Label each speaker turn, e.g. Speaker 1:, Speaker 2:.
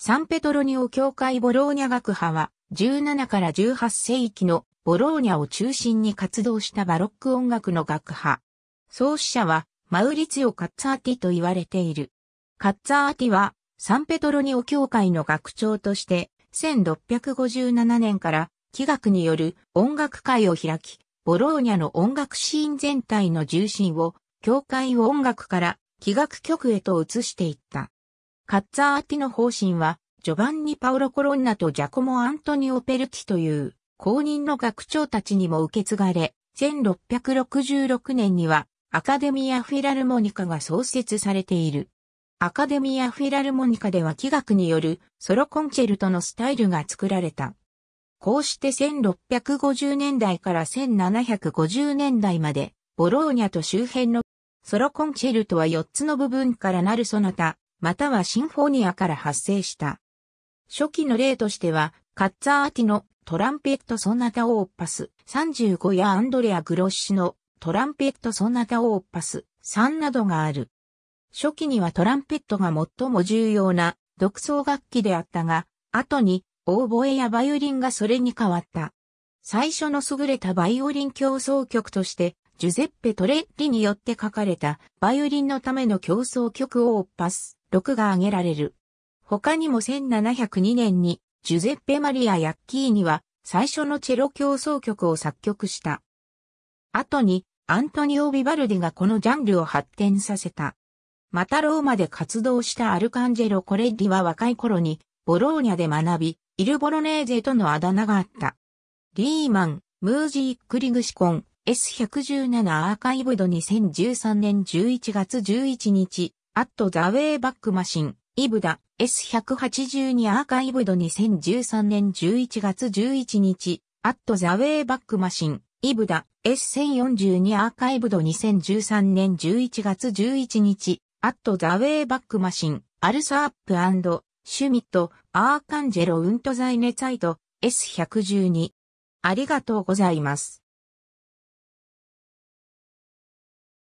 Speaker 1: サンペトロニオ教会ボローニャ学派は、17から18世紀のボローニャを中心に活動したバロック音楽の学派。創始者は、マウリツヨ・カッツァーティと言われている。カッツァーティは、サンペトロニオ教会の学長として、1657年から、器楽による音楽会を開き、ボローニャの音楽シーン全体の重心を、教会を音楽から器楽曲へと移していった。カッツァーティの方針は、ジョバンニ・パウロ・コロンナとジャコモ・アントニオ・ペルティという、公認の学長たちにも受け継がれ、1666年には、アカデミア・フィラルモニカが創設されている。アカデミア・フィラルモニカでは器楽によるソロコンチェルトのスタイルが作られた。こうして1650年代から1750年代まで、ボローニャと周辺のソロコンチェルトは4つの部分からなるその他、またはシンフォニアから発生した。初期の例としては、カッツァーティのトランペットソナタオーパス35やアンドレア・グロッシのトランペットソナタオーパス3などがある。初期にはトランペットが最も重要な独奏楽器であったが、後にオーボエやバイオリンがそれに変わった。最初の優れたバイオリン競争曲として、ジュゼッペ・トレッリによって書かれたバイオリンのための競争曲オーパス6が挙げられる。他にも1702年にジュゼッペ・マリア・ヤッキーニは最初のチェロ競争曲を作曲した。後にアントニオ・ビバルディがこのジャンルを発展させた。またローマで活動したアルカンジェロ・コレッリは若い頃にボローニャで学び、イルボロネーゼとのあだ名があった。リーマン、ムージー・クリグシコン、S117 アーカイブド2013年11月11日、アット・ザ・ウェイ・バック・マシン、イブダ、S182 アーカイブド2013年11月11日、アット・ザ・ウェイ・バック・マシン、イブダ、S1042 アーカイブド2013年11月11日、アット・ザ・ウェイ・バック・マシン、アルサアップシュミット、アーカンジェロ・ウント・ザイネツイト、S112。ありがとうございます。